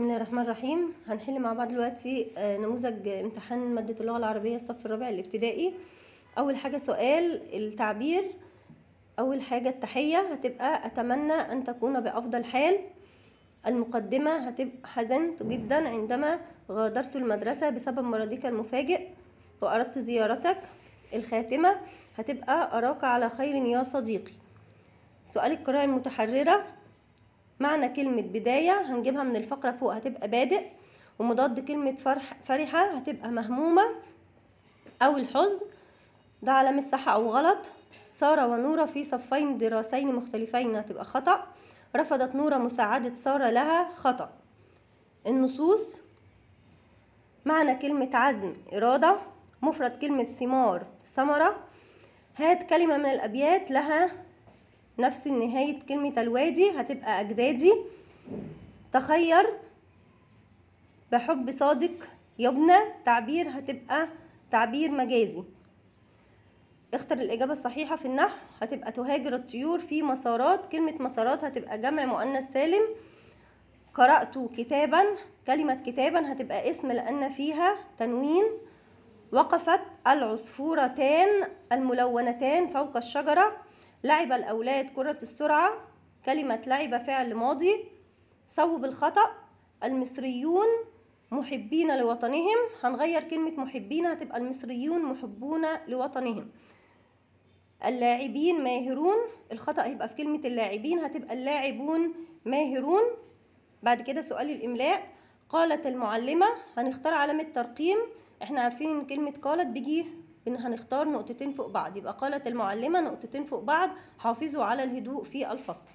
بسم الله الرحمن الرحيم هنحل مع بعض دلوقتي آه، نموذج امتحان مادة اللغة العربية الصف الرابع الابتدائي أول حاجة سؤال التعبير أول حاجة التحية هتبقى أتمنى أن تكون بأفضل حال المقدمة هتبقى حزنت جدا عندما غادرت المدرسة بسبب مرضك المفاجئ وأردت زيارتك الخاتمة هتبقى أراك على خير يا صديقي سؤال القراءة المتحررة معنى كلمة بداية هنجيبها من الفقرة فوق هتبقى بادئ ومضاد كلمة فرح فرحة هتبقى مهمومة أو الحزن ده علامة صح أو غلط سارة ونورة في صفين دراسين مختلفين هتبقى خطأ رفضت نورة مساعدة سارة لها خطأ النصوص معنى كلمة عزم إرادة مفرد كلمة ثمار ثمرة هات كلمة من الأبيات لها نفس نهاية كلمة الوادي هتبقى أجدادي تخير بحب صادق يبنى تعبير هتبقى تعبير مجازي اختر الإجابة الصحيحة في النحو هتبقى تهاجر الطيور في مسارات كلمة مسارات هتبقى جمع مؤنث سالم قرأت كتابا كلمة كتابا هتبقى اسم لأن فيها تنوين وقفت العصفورتان الملونتان فوق الشجرة لعب الأولاد كرة السرعة كلمة لعب فعل ماضي صوب الخطأ المصريون محبين لوطنهم هنغير كلمة محبين هتبقى المصريون محبون لوطنهم اللاعبين ماهرون الخطأ هيبقى في كلمة اللاعبين هتبقى اللاعبون ماهرون بعد كده سؤال الإملاء قالت المعلمة هنختار علامة ترقيم احنا عارفين ان كلمة قالت بيجي ان هنختار نقطتين فوق بعض يبقى قالت المعلمه نقطتين فوق بعض حافظوا على الهدوء في الفصل